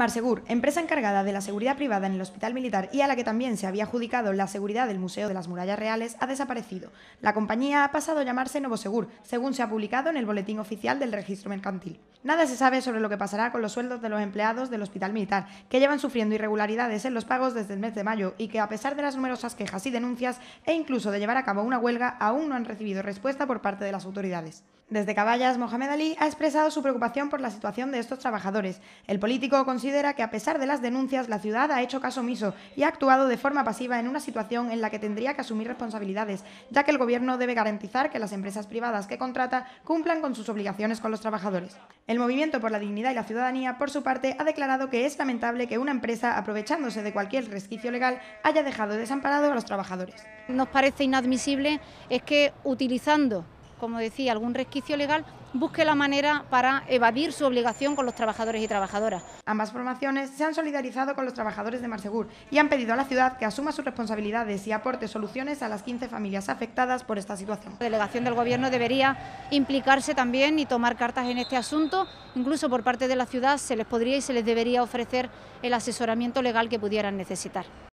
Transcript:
Marsegur, empresa encargada de la seguridad privada en el Hospital Militar y a la que también se había adjudicado la seguridad del Museo de las Murallas Reales, ha desaparecido. La compañía ha pasado a llamarse Novosegur, según se ha publicado en el Boletín Oficial del Registro Mercantil. Nada se sabe sobre lo que pasará con los sueldos de los empleados del Hospital Militar, que llevan sufriendo irregularidades en los pagos desde el mes de mayo y que, a pesar de las numerosas quejas y denuncias, e incluso de llevar a cabo una huelga, aún no han recibido respuesta por parte de las autoridades. Desde Caballas, Mohamed Ali ha expresado su preocupación por la situación de estos trabajadores. El político considera considera que a pesar de las denuncias, la ciudad ha hecho caso omiso y ha actuado de forma pasiva en una situación en la que tendría que asumir responsabilidades, ya que el Gobierno debe garantizar que las empresas privadas que contrata cumplan con sus obligaciones con los trabajadores. El Movimiento por la Dignidad y la Ciudadanía, por su parte, ha declarado que es lamentable que una empresa, aprovechándose de cualquier resquicio legal, haya dejado desamparado a los trabajadores. Nos parece inadmisible es que utilizando, como decía, algún resquicio legal, busque la manera para evadir su obligación con los trabajadores y trabajadoras. Ambas formaciones se han solidarizado con los trabajadores de Marsegur y han pedido a la ciudad que asuma sus responsabilidades y aporte soluciones a las 15 familias afectadas por esta situación. La delegación del Gobierno debería implicarse también y tomar cartas en este asunto. Incluso por parte de la ciudad se les podría y se les debería ofrecer el asesoramiento legal que pudieran necesitar.